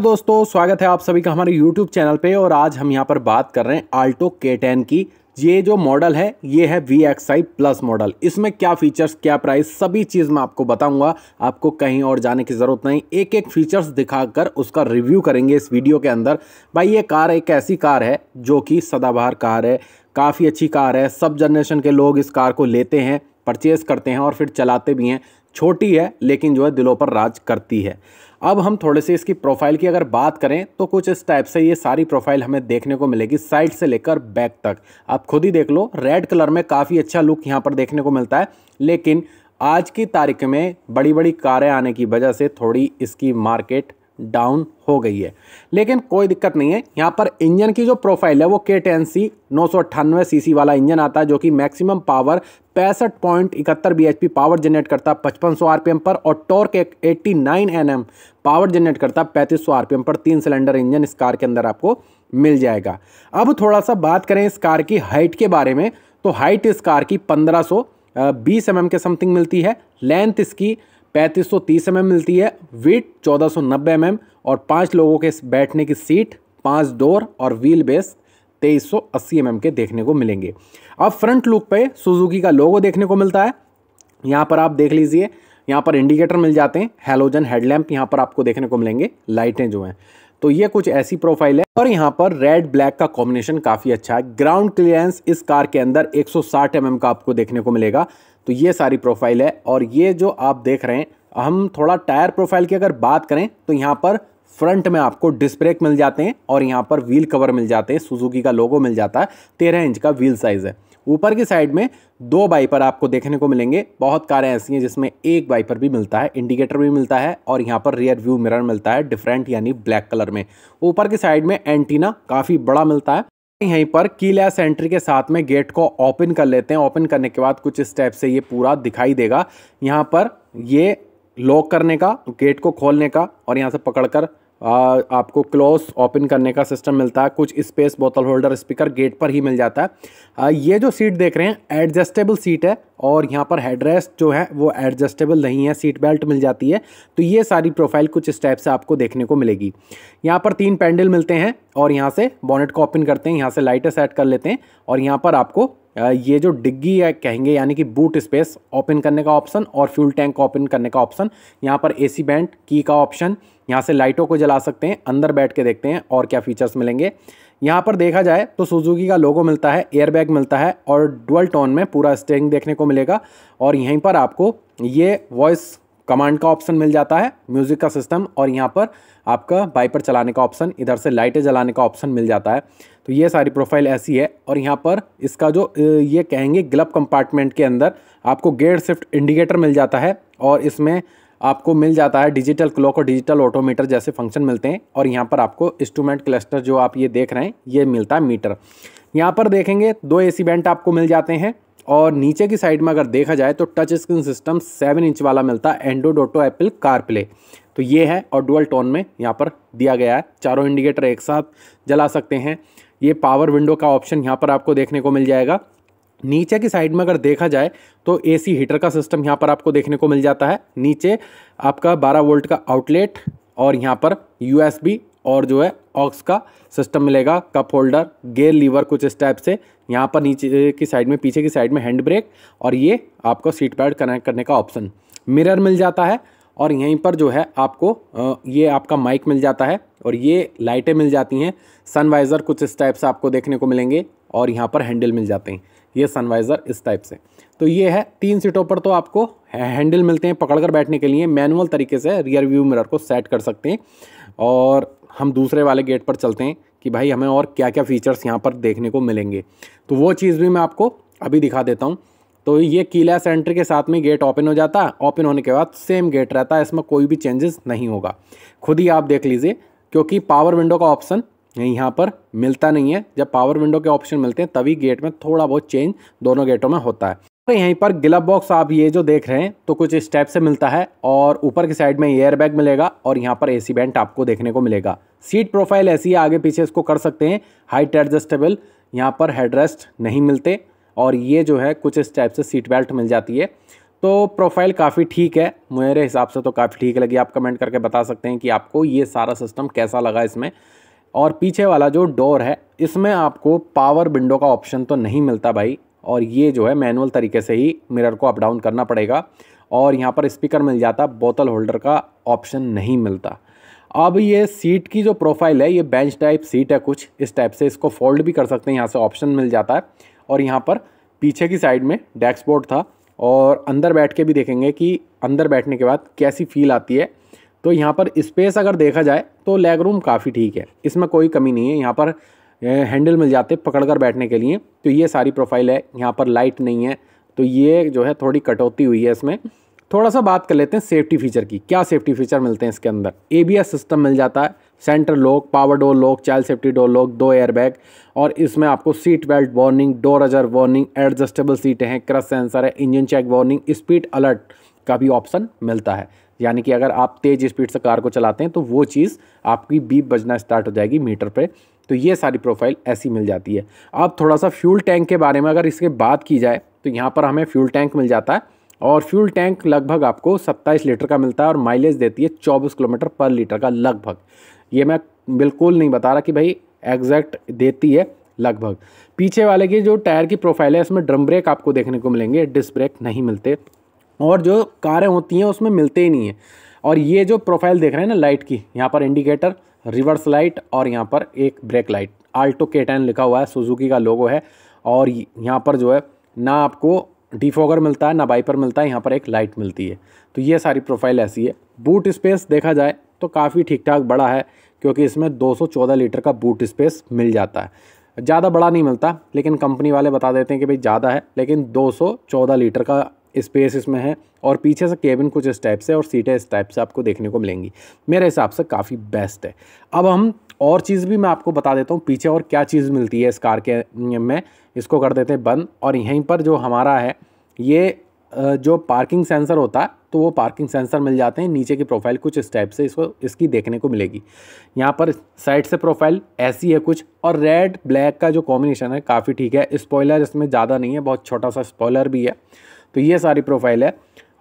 तो दोस्तों स्वागत है आप सभी का हमारे YouTube चैनल पे और आज हम यहाँ पर बात कर रहे हैं आल्टो के टेन की ये जो मॉडल है ये है V X I plus model इसमें क्या फीचर्स क्या प्राइस सभी चीज़ मैं आपको बताऊंगा आपको कहीं और जाने की ज़रूरत नहीं एक एक फीचर्स दिखाकर उसका रिव्यू करेंगे इस वीडियो के अंदर भाई ये कार एक ऐसी कार है जो कि सदाबहार कार है काफ़ी अच्छी कार है सब जनरेशन के लोग इस कार को लेते हैं परचेज़ करते हैं और फिर चलाते भी हैं छोटी है लेकिन जो है दिलों पर राज करती है अब हम थोड़े से इसकी प्रोफाइल की अगर बात करें तो कुछ इस टाइप से ये सारी प्रोफाइल हमें देखने को मिलेगी साइड से लेकर बैक तक आप खुद ही देख लो रेड कलर में काफ़ी अच्छा लुक यहाँ पर देखने को मिलता है लेकिन आज की तारीख में बड़ी बड़ी कारें आने की वजह से थोड़ी इसकी मार्केट डाउन हो गई है लेकिन कोई दिक्कत नहीं है यहाँ पर इंजन की जो प्रोफाइल है वो के टेन सी नौ सीसी वाला इंजन आता है जो कि मैक्सिमम पावर पैंसठ पॉइंट इकहत्तर बी पावर जनरेट करता है पचपन सौ आरपीएम पर और टॉर्क एक eighty nine N power generate करता है पैंतीस सौ आरपीएम पर तीन सिलेंडर इंजन इस कार के अंदर आपको मिल जाएगा अब थोड़ा सा बात करें इस कार की हाइट के बारे में तो हाइट इस कार की पंद्रह सौ बीस एम के समथिंग मिलती है लेंथ इसकी पैंतीस सौ तीस एम एम मिलती है वीट चौदह सौ नब्बे एम एम और पांच लोगों के बैठने की सीट पांच डोर और व्हील बेस तेईस सौ अस्सी एम एम के देखने को मिलेंगे अब फ्रंट लुक पे सुजुकी का लोगो देखने को मिलता है यहाँ पर आप देख लीजिए यहाँ पर इंडिकेटर मिल जाते हैं हेलोजन हेडलैम्प यहाँ पर आपको देखने को मिलेंगे लाइटें जो हैं तो ये कुछ ऐसी प्रोफाइल है और यहाँ पर रेड ब्लैक का कॉम्बिनेशन काफ़ी अच्छा है ग्राउंड क्लियरेंस इस कार के अंदर 160 एम mm का आपको देखने को मिलेगा तो ये सारी प्रोफाइल है और ये जो आप देख रहे हैं हम थोड़ा टायर प्रोफाइल की अगर बात करें तो यहाँ पर फ्रंट में आपको डिस्क ब्रेक मिल जाते हैं और यहाँ पर व्हील कवर मिल जाते हैं सुजुकी का लोगो मिल जाता है तेरह इंच का व्हील साइज़ है ऊपर की साइड में दो बाइपर आपको देखने को मिलेंगे बहुत कारें ऐसी हैं जिसमें एक बाइपर भी मिलता है इंडिकेटर भी मिलता है और यहाँ पर रियर व्यू मिरर मिलता है डिफरेंट यानी ब्लैक कलर में ऊपर की साइड में एंटीना काफ़ी बड़ा मिलता है यहीं पर कीलैस एंट्री के साथ में गेट को ओपन कर लेते हैं ओपन करने के बाद कुछ स्टेप से ये पूरा दिखाई देगा यहाँ पर ये लॉक करने का गेट को खोलने का और यहाँ से पकड़कर आ, आपको क्लोज ओपन करने का सिस्टम मिलता है कुछ स्पेस बोतल होल्डर स्पीकर गेट पर ही मिल जाता है आ, ये जो सीट देख रहे हैं एडजस्टेबल सीट है और यहाँ पर हेडरेस्ट जो है वो एडजस्टेबल नहीं है सीट बेल्ट मिल जाती है तो ये सारी प्रोफाइल कुछ इस टाइप से आपको देखने को मिलेगी यहाँ पर तीन पैंडल मिलते हैं और यहाँ से बॉनेट को ओपन करते हैं यहाँ से लाइटें सेट कर लेते हैं और यहाँ पर आपको ये जो डिग्गी कहेंगे यानी कि बूट स्पेस ओपन करने का ऑप्शन और फ्यूल टैंक को ओपन करने का ऑप्शन यहाँ पर एसी बैंड की का ऑप्शन यहाँ से लाइटों को जला सकते हैं अंदर बैठ के देखते हैं और क्या फीचर्स मिलेंगे यहाँ पर देखा जाए तो सुजुकी का लोगो मिलता है एयरबैग मिलता है और डुअल टोन में पूरा स्टेरिंग देखने को मिलेगा और यहीं पर आपको ये वॉइस कमांड का ऑप्शन मिल जाता है म्यूज़िक का सिस्टम और यहाँ पर आपका बाइपर चलाने का ऑप्शन इधर से लाइटें जलाने का ऑप्शन मिल जाता है तो ये सारी प्रोफाइल ऐसी है और यहाँ पर इसका जो ये कहेंगे ग्लब कंपार्टमेंट के अंदर आपको गेयर शिफ्ट इंडिकेटर मिल जाता है और इसमें आपको मिल जाता है डिजिटल क्लॉक और डिजिटल ऑटोमीटर जैसे फंक्शन मिलते हैं और यहाँ पर आपको इंस्ट्रूमेंट क्लस्टर जो आप ये देख रहे हैं ये मिलता है मीटर यहाँ पर देखेंगे दो ए बैंड आपको मिल जाते हैं और नीचे की साइड में अगर देखा जाए तो touch screen system seven inch वाला मिलता है एंडोडोटो एप्पल कार प्ले तो ये है और डुअल टोन में यहाँ पर दिया गया है चारों इंडिकेटर एक साथ जला सकते हैं ये पावर विंडो का ऑप्शन यहाँ पर आपको देखने को मिल जाएगा नीचे की साइड में अगर देखा जाए तो एसी हीटर का सिस्टम यहाँ पर आपको देखने को मिल जाता है नीचे आपका 12 वोल्ट का आउटलेट और यहाँ पर यूएसबी और जो है ऑक्स का सिस्टम मिलेगा कप होल्डर गेयर लीवर कुछ इस टाइप से यहाँ पर नीचे की साइड में पीछे की साइड में हैंड ब्रेक और ये आपको सीट पैड कनेक्ट करने का ऑप्शन मिरर मिल जाता है और यहीं पर जो है आपको ये आपका माइक मिल जाता है और ये लाइटें मिल जाती हैं सनवाइज़र कुछ इस टाइप से आपको देखने को मिलेंगे और यहाँ पर हैंडल मिल जाते हैं ये सनवाइज़र इस टाइप से तो ये है तीन सीटों पर तो आपको हैंडल मिलते हैं पकड़कर बैठने के लिए मैनुअल तरीके से रियर व्यू मिरर को सेट कर सकते हैं और हम दूसरे वाले गेट पर चलते हैं कि भाई हमें और क्या क्या फ़ीचर्स यहाँ पर देखने को मिलेंगे तो वो चीज़ भी मैं आपको अभी दिखा देता हूँ तो ये किला एंट्री के साथ में गेट ओपन हो जाता है ओपन होने के बाद सेम गेट रहता है इसमें कोई भी चेंजेस नहीं होगा खुद ही आप देख लीजिए क्योंकि पावर विंडो का ऑप्शन यहाँ पर मिलता नहीं है जब पावर विंडो के ऑप्शन मिलते हैं तभी गेट में थोड़ा बहुत चेंज दोनों गेटों में होता है तो यहीं पर ग्लब बॉक्स आप ये जो देख रहे हैं तो कुछ स्टेप से मिलता है और ऊपर की साइड में एयर बैग मिलेगा और यहाँ पर एसी बैंड आपको देखने को मिलेगा सीट प्रोफाइल ऐसी है आगे पीछे इसको कर सकते हैं हाइट एडजस्टेबल यहाँ पर हेडरेस्ट नहीं मिलते और ये जो है कुछ इस टाइप से सीट बेल्ट मिल जाती है तो प्रोफाइल काफ़ी ठीक है मेरे हिसाब से तो काफ़ी ठीक लगी आप कमेंट करके बता सकते हैं कि आपको ये सारा सिस्टम कैसा लगा इसमें और पीछे वाला जो डोर है इसमें आपको पावर विंडो का ऑप्शन तो नहीं मिलता भाई और ये जो है मैनुअल तरीके से ही मिरर को अप डाउन करना पड़ेगा और यहाँ पर स्पीकर मिल जाता बोतल होल्डर का ऑप्शन नहीं मिलता अब ये सीट की जो प्रोफाइल है ये बेंच टाइप सीट है कुछ इस टाइप से इसको फोल्ड भी कर सकते हैं यहाँ से ऑप्शन मिल जाता है और यहाँ पर पीछे की साइड में डैक्सबोर्ड था और अंदर बैठ के भी देखेंगे कि अंदर बैठने के बाद कैसी फील आती है तो यहाँ पर स्पेस अगर देखा जाए तो लेग रूम काफ़ी ठीक है इसमें कोई कमी नहीं है यहाँ पर हैंडल मिल जाते पकड़ कर बैठने के लिए तो ये सारी प्रोफाइल है यहाँ पर लाइट नहीं है तो ये जो है थोड़ी कटौती हुई है इसमें थोड़ा सा बात कर लेते हैं सेफ्टी फीचर की क्या सेफ्टी फीचर मिलते हैं इसके अंदर ए सिस्टम मिल जाता है centre lock power door lock child safety door lock दो एयरबैग और इसमें आपको seat belt warning door ajar warning adjustable सीटें हैं क्रस सेंसर है engine check warning speed alert का भी ऑप्शन मिलता है यानी कि अगर आप तेज़ स्पीड से कार को चलाते हैं तो वो चीज़ आपकी बीप बजना स्टार्ट हो जाएगी मीटर पर तो ये सारी प्रोफाइल ऐसी मिल जाती है अब थोड़ा सा फ्यूल टैंक के बारे में अगर इसके बात की जाए तो यहाँ पर हमें फ्यूल टैंक मिल जाता है और फ्यूल टैंक लगभग आपको सत्ताईस लीटर का मिलता है और माइलेज देती है चौबीस किलोमीटर पर लीटर का लगभग ये मैं बिल्कुल नहीं बता रहा कि भाई एग्जैक्ट देती है लगभग पीछे वाले की जो टायर की प्रोफाइल है इसमें ड्रम ब्रेक आपको देखने को मिलेंगे डिस्क ब्रेक नहीं मिलते और जो कारें होती हैं उसमें मिलते ही नहीं है और ये जो प्रोफाइल देख रहे हैं ना लाइट की यहाँ पर इंडिकेटर रिवर्स लाइट और यहाँ पर एक brake light Alto K ten लिखा हुआ है सुजुकी का लोगो है और यहाँ पर जो है ना आपको डिफोगर मिलता है ना बाइपर मिलता है यहाँ पर एक लाइट मिलती है तो ये सारी प्रोफाइल ऐसी है बूट स्पेस देखा जाए तो काफ़ी ठीक ठाक बड़ा है क्योंकि इसमें 214 लीटर का बूट स्पेस मिल जाता है ज़्यादा बड़ा नहीं मिलता लेकिन कंपनी वाले बता देते हैं कि भाई ज़्यादा है लेकिन 214 लीटर का स्पेस इसमें है और पीछे से केबिन कुछ इस टाइप से और सीटें इस टाइप से आपको देखने को मिलेंगी मेरे हिसाब से काफ़ी बेस्ट है अब हम और चीज़ भी मैं आपको बता देता हूँ पीछे और क्या चीज़ मिलती है इस कार के में इसको कर देते हैं बंद और यहीं पर जो हमारा है ये जो पार्किंग सेंसर होता है तो वो पार्किंग सेंसर मिल जाते हैं नीचे की प्रोफाइल कुछ इस टाइप से इसको इसकी देखने को मिलेगी यहाँ पर साइड से प्रोफाइल ऐसी है कुछ और रेड ब्लैक का जो कॉम्बिनेशन है काफ़ी ठीक है स्पॉयलर इसमें ज़्यादा नहीं है बहुत छोटा सा स्पॉयलर भी है तो ये सारी प्रोफाइल है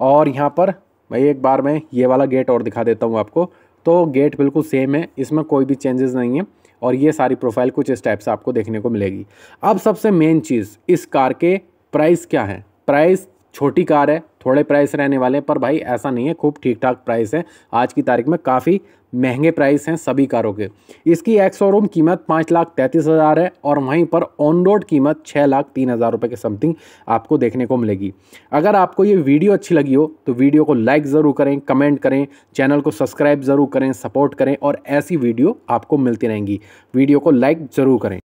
और यहाँ पर भाई एक बार मैं ये वाला गेट और दिखा देता हूँ आपको तो गेट बिल्कुल सेम है इसमें कोई भी चेंजेस नहीं है और ये सारी प्रोफाइल कुछ इस टाइप से आपको देखने को मिलेगी अब सबसे मेन चीज़ इस कार के प्राइस क्या है प्राइस छोटी कार है थोड़े प्राइस रहने वाले हैं पर भाई ऐसा नहीं है खूब ठीक ठाक प्राइस है आज की तारीख में काफ़ी महंगे प्राइस हैं सभी कारों के इसकी एक्स शोरूम कीमत पाँच लाख तैंतीस हज़ार है और वहीं पर ऑन रोड कीमत छः लाख तीन हज़ार रुपये के समथिंग आपको देखने को मिलेगी अगर आपको ये वीडियो अच्छी लगी हो तो वीडियो को लाइक ज़रूर करें कमेंट करें चैनल को सब्सक्राइब ज़रूर करें सपोर्ट करें और ऐसी वीडियो आपको मिलती रहेंगी वीडियो को लाइक ज़रूर करें